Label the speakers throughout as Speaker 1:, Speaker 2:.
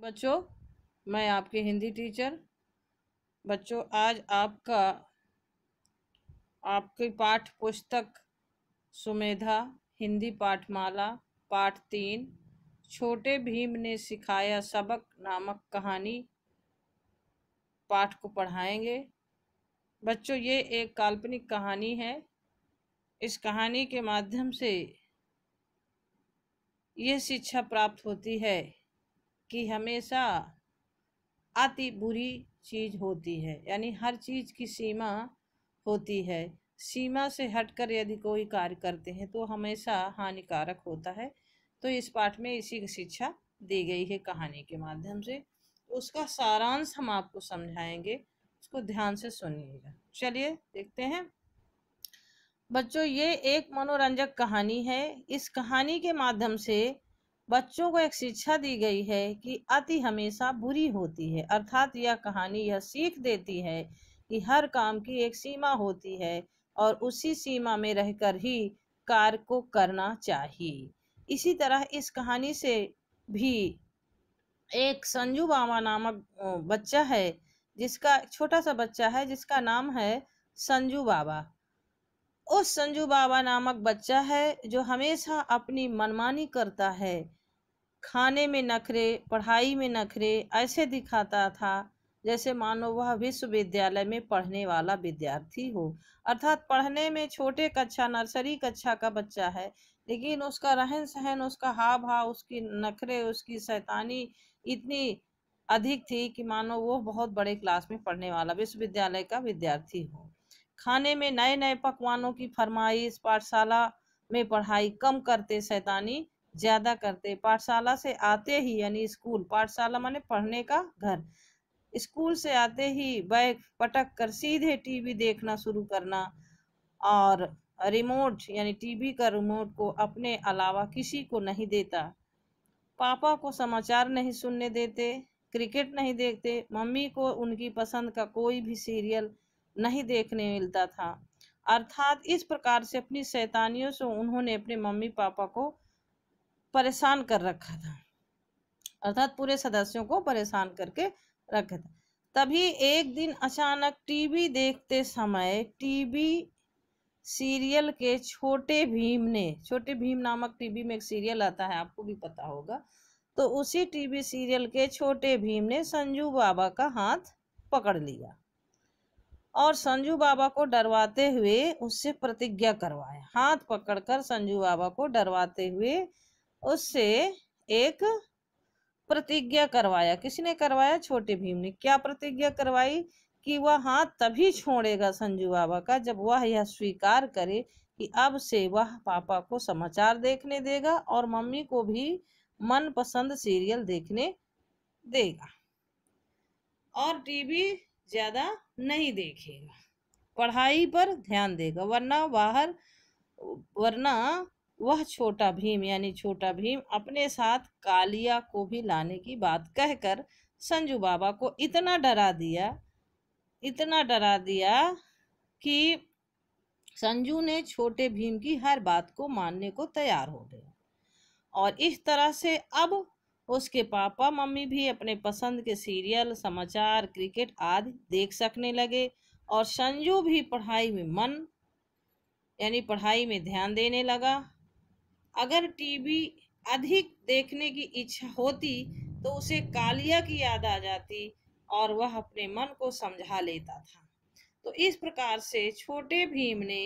Speaker 1: बच्चों मैं आपके हिंदी टीचर बच्चों आज आपका आपकी पाठ पुस्तक सुमेधा हिंदी पाठमाला पाठ तीन छोटे भीम ने सिखाया सबक नामक कहानी पाठ को पढ़ाएंगे बच्चों ये एक काल्पनिक कहानी है इस कहानी के माध्यम से यह शिक्षा प्राप्त होती है की हमेशा अति बुरी चीज़ होती है यानी हर चीज़ की सीमा होती है सीमा से हटकर यदि कोई कार्य करते हैं तो हमेशा हानिकारक होता है तो इस पाठ में इसी की शिक्षा दी गई है कहानी के माध्यम से उसका सारांश हम आपको समझाएंगे उसको ध्यान से सुनिएगा चलिए देखते हैं बच्चों ये एक मनोरंजक कहानी है इस कहानी के माध्यम से बच्चों को एक शिक्षा दी गई है कि अति हमेशा बुरी होती है अर्थात यह कहानी यह सीख देती है कि हर काम की एक सीमा होती है और उसी सीमा में रहकर ही कार्य को करना चाहिए इसी तरह इस कहानी से भी एक संजू बामा नामक बच्चा है जिसका छोटा सा बच्चा है जिसका नाम है संजू बाबा उस संजू बाबा नामक बच्चा है जो हमेशा अपनी मनमानी करता है खाने में नखरे पढ़ाई में नखरे ऐसे दिखाता था जैसे मानो वह विश्वविद्यालय में पढ़ने वाला विद्यार्थी हो अर्थात पढ़ने में छोटे कक्षा नर्सरी कक्षा का बच्चा है लेकिन उसका रहन सहन उसका हाव भाव उसकी नखरे उसकी शैतानी इतनी अधिक थी कि मानो वो बहुत बड़े क्लास में पढ़ने वाला विश्वविद्यालय का विद्यार्थी हो खाने में नए नए पकवानों की फरमाइश पाठशाला में पढ़ाई कम करते शैतानी ज़्यादा करते पाठशाला से आते ही यानी स्कूल पाठशाला माने पढ़ने का घर स्कूल से आते ही बैग पटक कर सीधे टीवी देखना शुरू करना और रिमोट यानी टीवी का रिमोट को अपने अलावा किसी को नहीं देता पापा को समाचार नहीं सुनने देते क्रिकेट नहीं देखते मम्मी को उनकी पसंद का कोई भी सीरियल नहीं देखने मिलता था अर्थात इस प्रकार से अपनी शैतानियों से उन्होंने अपने मम्मी पापा को परेशान कर रखा था अर्थात पूरे सदस्यों को परेशान करके रखा था तभी एक दिन अचानक टीवी देखते समय टीवी सीरियल के छोटे भीम ने छोटे भीम नामक टीवी में एक सीरियल आता है आपको भी पता होगा तो उसी टीवी सीरियल के छोटे भीम ने संजू बाबा का हाथ पकड़ लिया और संजू बाबा को डरवाते हुए उससे प्रतिज्ञा करवाया हाथ पकड़कर संजू बाबा को डरवाते हुए उससे एक प्रतिज्ञा करवाया किसने करवाया छोटे भीम ने क्या प्रतिज्ञा करवाई कि वह हाथ तभी छोड़ेगा संजू बाबा का जब वह यह स्वीकार करे कि अब से वह पापा को समाचार देखने देगा और मम्मी को भी मनपसंद सीरियल देखने देगा और टीवी ज्यादा नहीं देखेगा पढ़ाई पर ध्यान देगा वरना बाहर वरना वह छोटा भीम यानी छोटा भीम अपने साथ कालिया को भी लाने की बात कहकर संजू बाबा को इतना डरा दिया इतना डरा दिया कि संजू ने छोटे भीम की हर बात को मानने को तैयार हो गया और इस तरह से अब उसके पापा मम्मी भी अपने पसंद के सीरियल समाचार क्रिकेट आदि देख सकने लगे और संजू भी पढ़ाई में मन यानी पढ़ाई में ध्यान देने लगा अगर टीवी अधिक देखने की इच्छा होती तो उसे कालिया की याद आ जाती और वह अपने मन को समझा लेता था तो इस प्रकार से छोटे भीम ने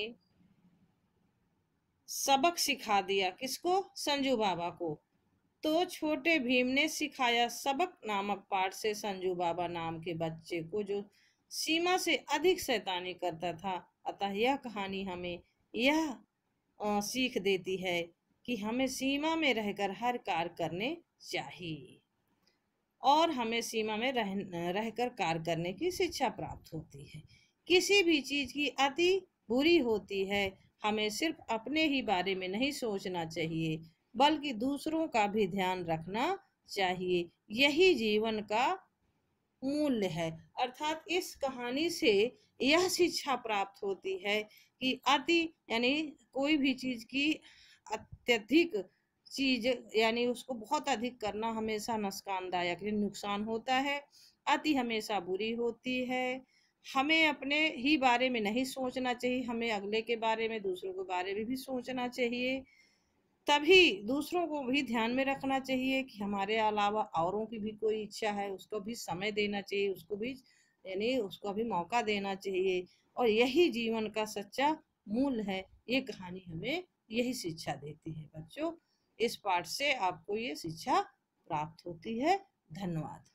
Speaker 1: सबक सिखा दिया किसको संजू बाबा को तो छोटे भीम ने सिखाया सबक नामक पाठ से संजू बाबा नाम के बच्चे को जो सीमा से अधिक शैतानी करता था अतः यह कहानी हमें यह सीख देती है कि हमें सीमा में रहकर हर कार्य करने चाहिए और हमें सीमा में रह रहकर कार्य करने की शिक्षा प्राप्त होती है किसी भी चीज़ की अति बुरी होती है हमें सिर्फ अपने ही बारे में नहीं सोचना चाहिए बल्कि दूसरों का भी ध्यान रखना चाहिए यही जीवन का मूल्य है अर्थात इस कहानी से यह शिक्षा प्राप्त होती है कि अति यानी कोई भी चीज़ की अत्यधिक चीज यानी उसको बहुत अधिक करना हमेशा नुकसानदायक नुकसान होता है अति हमेशा बुरी होती है हमें अपने ही बारे में नहीं सोचना चाहिए हमें अगले के बारे में दूसरों के बारे में भी सोचना चाहिए तभी दूसरों को भी ध्यान में रखना चाहिए कि हमारे अलावा औरों की भी कोई इच्छा है उसको भी समय देना चाहिए उसको भी यानी उसको भी मौका देना चाहिए और यही जीवन का सच्चा मूल है ये कहानी हमें यही शिक्षा देती है बच्चों इस पाठ से आपको ये शिक्षा प्राप्त होती है धन्यवाद